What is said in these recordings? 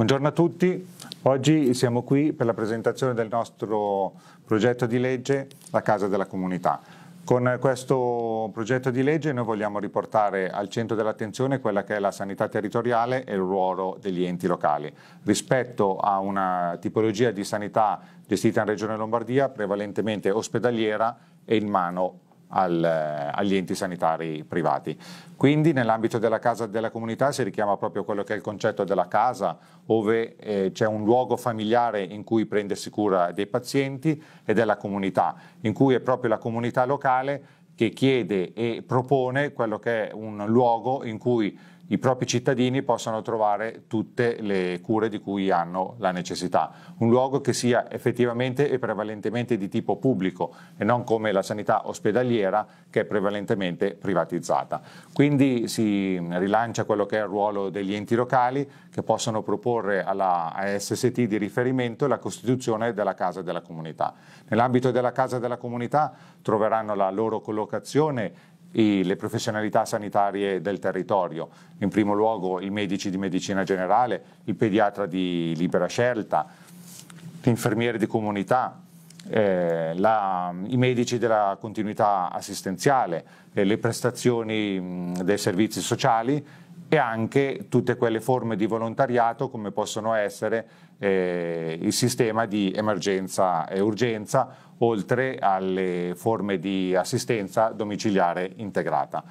Buongiorno a tutti, oggi siamo qui per la presentazione del nostro progetto di legge La Casa della Comunità. Con questo progetto di legge noi vogliamo riportare al centro dell'attenzione quella che è la sanità territoriale e il ruolo degli enti locali rispetto a una tipologia di sanità gestita in Regione Lombardia prevalentemente ospedaliera e in mano al, eh, agli enti sanitari privati. Quindi nell'ambito della casa della comunità si richiama proprio quello che è il concetto della casa, dove eh, c'è un luogo familiare in cui prendersi cura dei pazienti e della comunità, in cui è proprio la comunità locale che chiede e propone quello che è un luogo in cui i propri cittadini possano trovare tutte le cure di cui hanno la necessità. Un luogo che sia effettivamente e prevalentemente di tipo pubblico e non come la sanità ospedaliera che è prevalentemente privatizzata. Quindi si rilancia quello che è il ruolo degli enti locali che possono proporre alla ASST di riferimento la costituzione della Casa della Comunità. Nell'ambito della Casa della Comunità troveranno la loro collocazione i, le professionalità sanitarie del territorio, in primo luogo i medici di medicina generale, il pediatra di libera scelta, l'infermiere di comunità, eh, la, i medici della continuità assistenziale, eh, le prestazioni mh, dei servizi sociali e anche tutte quelle forme di volontariato come possono essere eh, il sistema di emergenza e urgenza, oltre alle forme di assistenza domiciliare integrata.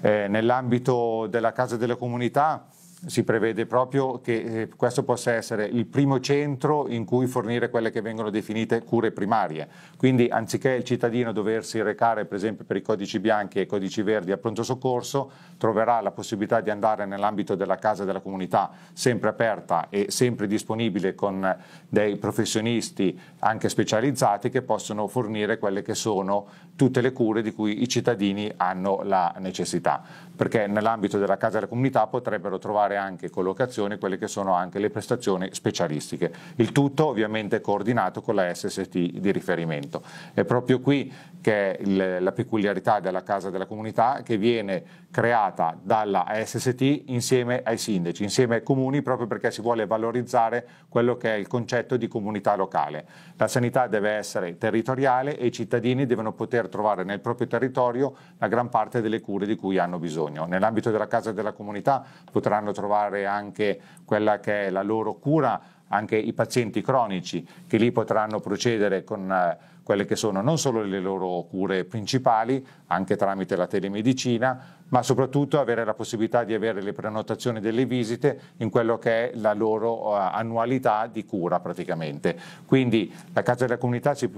Eh, nell'ambito della Casa delle Comunità si prevede proprio che eh, questo possa essere il primo centro in cui fornire quelle che vengono definite cure primarie. Quindi anziché il cittadino doversi recare per esempio per i codici bianchi e i codici verdi a pronto soccorso, troverà la possibilità di andare nell'ambito della casa della comunità sempre aperta e sempre disponibile con dei professionisti anche specializzati che possono fornire quelle che sono tutte le cure di cui i cittadini hanno la necessità. Perché nell'ambito della casa della comunità potrebbero trovare fare anche collocazione quelle che sono anche le prestazioni specialistiche. Il tutto ovviamente coordinato con la SST di riferimento. È proprio qui che il, la peculiarità della Casa della Comunità che viene creata dalla SST insieme ai sindaci, insieme ai comuni, proprio perché si vuole valorizzare quello che è il concetto di comunità locale. La sanità deve essere territoriale e i cittadini devono poter trovare nel proprio territorio la gran parte delle cure di cui hanno bisogno. Nell'ambito della Casa della Comunità potranno trovare anche quella che è la loro cura anche i pazienti cronici che lì potranno procedere con eh, quelle che sono non solo le loro cure principali, anche tramite la telemedicina, ma soprattutto avere la possibilità di avere le prenotazioni delle visite in quello che è la loro eh, annualità di cura praticamente. Quindi la Casa della Comunità si,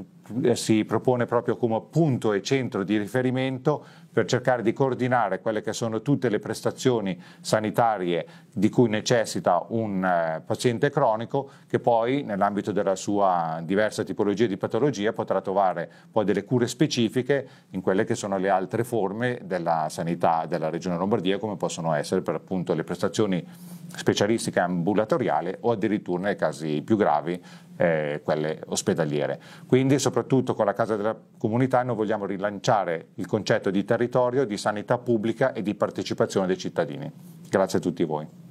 si propone proprio come punto e centro di riferimento per cercare di coordinare quelle che sono tutte le prestazioni sanitarie di cui necessita un eh, paziente cronico medico che poi nell'ambito della sua diversa tipologia di patologia potrà trovare poi delle cure specifiche in quelle che sono le altre forme della sanità della regione Lombardia come possono essere per appunto le prestazioni specialistiche ambulatoriali o addirittura nei casi più gravi eh, quelle ospedaliere. Quindi soprattutto con la Casa della Comunità noi vogliamo rilanciare il concetto di territorio, di sanità pubblica e di partecipazione dei cittadini. Grazie a tutti voi.